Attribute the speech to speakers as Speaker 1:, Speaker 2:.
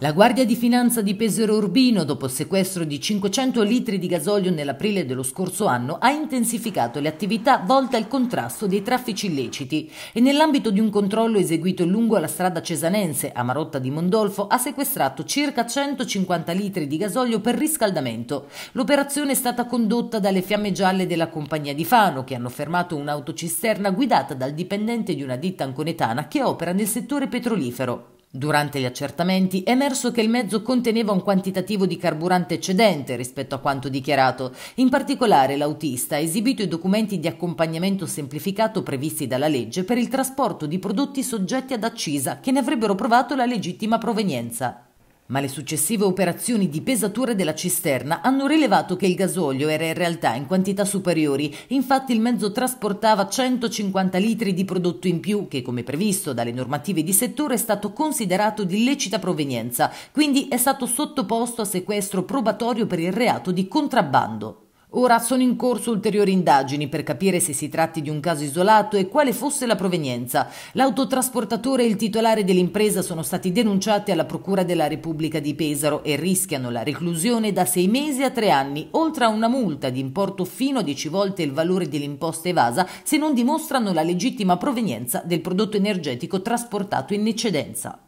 Speaker 1: La Guardia di Finanza di Pesero Urbino, dopo il sequestro di 500 litri di gasolio nell'aprile dello scorso anno, ha intensificato le attività volte al contrasto dei traffici illeciti e nell'ambito di un controllo eseguito lungo la strada cesanense a Marotta di Mondolfo ha sequestrato circa 150 litri di gasolio per riscaldamento. L'operazione è stata condotta dalle fiamme gialle della compagnia di Fano che hanno fermato un'autocisterna guidata dal dipendente di una ditta anconetana che opera nel settore petrolifero. Durante gli accertamenti è emerso che il mezzo conteneva un quantitativo di carburante eccedente rispetto a quanto dichiarato. In particolare l'autista ha esibito i documenti di accompagnamento semplificato previsti dalla legge per il trasporto di prodotti soggetti ad accisa che ne avrebbero provato la legittima provenienza ma le successive operazioni di pesatura della cisterna hanno rilevato che il gasolio era in realtà in quantità superiori, infatti il mezzo trasportava 150 litri di prodotto in più che come previsto dalle normative di settore è stato considerato di illecita provenienza, quindi è stato sottoposto a sequestro probatorio per il reato di contrabbando. Ora sono in corso ulteriori indagini per capire se si tratti di un caso isolato e quale fosse la provenienza. L'autotrasportatore e il titolare dell'impresa sono stati denunciati alla Procura della Repubblica di Pesaro e rischiano la reclusione da sei mesi a tre anni, oltre a una multa di importo fino a dieci volte il valore dell'imposta evasa se non dimostrano la legittima provenienza del prodotto energetico trasportato in eccedenza.